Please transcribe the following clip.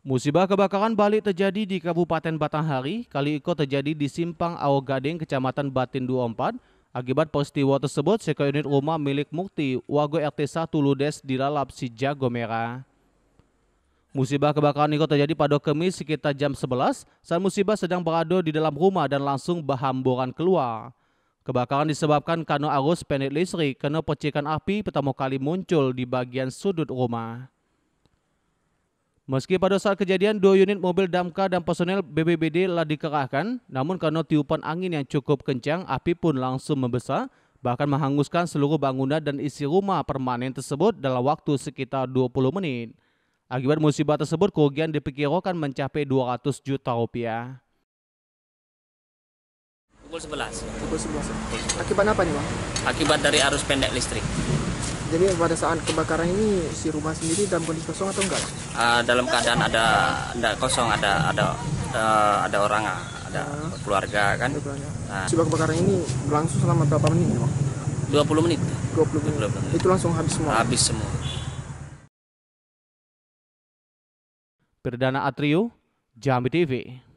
Musibah kebakaran balik terjadi di Kabupaten Batanghari, kali ini terjadi di Simpang Aogading, Kecamatan Batin 24. Akibat peristiwa tersebut, seekor unit rumah milik Mukti, Wago RT 1 Ludes dilalap si Jago Merah. Musibah kebakaran ikut terjadi pada Kamis sekitar jam 11, saat musibah sedang berada di dalam rumah dan langsung berhamburan keluar. Kebakaran disebabkan karena arus pendek listrik karena percikan api pertama kali muncul di bagian sudut rumah. Meski pada saat kejadian dua unit mobil damkar dan personel BBBD telah dikerahkan, namun karena tiupan angin yang cukup kencang, api pun langsung membesar, bahkan menghanguskan seluruh bangunan dan isi rumah permanen tersebut dalam waktu sekitar 20 menit. Akibat musibah tersebut, kerugian diperkirakan mencapai 200 juta rupiah. Pukul 11. Pukul 11. Akibat apa nih, Bang? Akibat dari arus pendek listrik. Jadi pada saat kebakaran ini si rumah sendiri dalam kondisi kosong atau enggak? Uh, dalam keadaan ada enggak kosong ada ada uh, ada orang ah, ada uh, keluarga kan. Ada keluarga. Si kebakaran ini berlangsung selama berapa menit? Ya, 20 menit. 20 menit. 20 menit. Itu langsung habis semua. Habis semua. Perdana Atrio, Jambi TV.